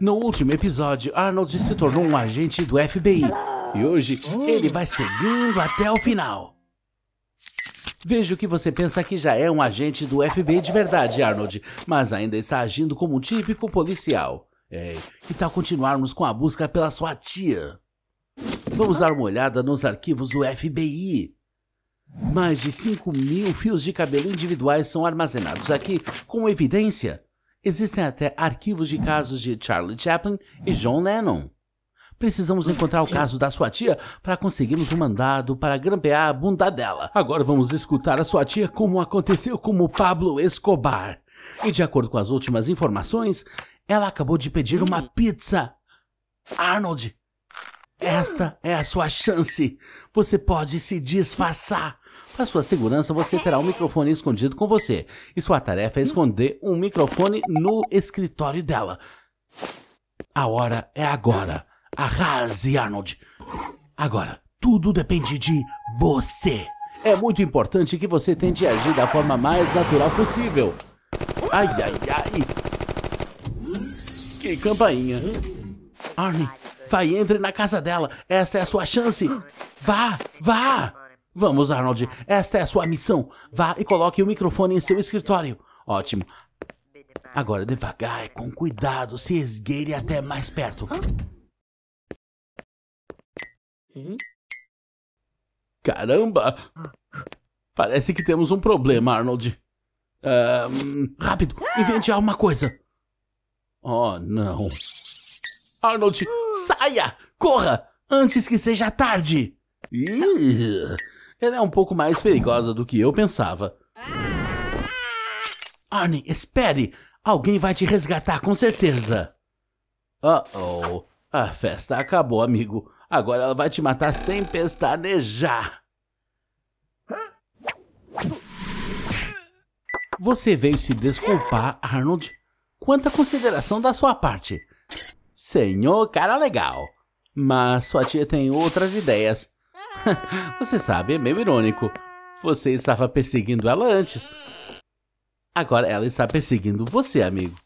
No último episódio, Arnold se tornou um agente do FBI. E hoje, ele vai seguindo até o final. Vejo que você pensa que já é um agente do FBI de verdade, Arnold, mas ainda está agindo como um típico policial. É, que tal continuarmos com a busca pela sua tia? Vamos dar uma olhada nos arquivos do FBI. Mais de 5 mil fios de cabelo individuais são armazenados aqui, com evidência Existem até arquivos de casos de Charlie Chaplin e John Lennon. Precisamos encontrar o caso da sua tia para conseguirmos um mandado para grampear a bunda dela. Agora vamos escutar a sua tia como aconteceu com o Pablo Escobar. E de acordo com as últimas informações, ela acabou de pedir uma pizza. Arnold, esta é a sua chance. Você pode se disfarçar para sua segurança, você terá um microfone escondido com você, e sua tarefa é esconder um microfone no escritório dela. A hora é agora. Arrase, Arnold! Agora, tudo depende de você. É muito importante que você tente agir da forma mais natural possível. Ai, ai, ai! Que campainha! Arnie, vai, entre na casa dela. Essa é a sua chance. Vá, vá! Vamos, Arnold. Esta é a sua missão. Vá e coloque o microfone em seu escritório. Ótimo. Agora, devagar e com cuidado, se esgueire até mais perto. Uhum. Caramba! Parece que temos um problema, Arnold. Um, rápido, invente alguma coisa. Oh, não. Arnold, saia! Corra! Antes que seja tarde! Ih. Ela é um pouco mais perigosa do que eu pensava. Ah! Arne, espere! Alguém vai te resgatar com certeza! Uh-oh. A festa acabou, amigo. Agora ela vai te matar sem pestanejar. Você veio se desculpar, Arnold. Quanta consideração da sua parte. Senhor cara legal. Mas sua tia tem outras ideias Você sabe, é meio irônico. Você estava perseguindo ela antes. Agora ela está perseguindo você, amigo.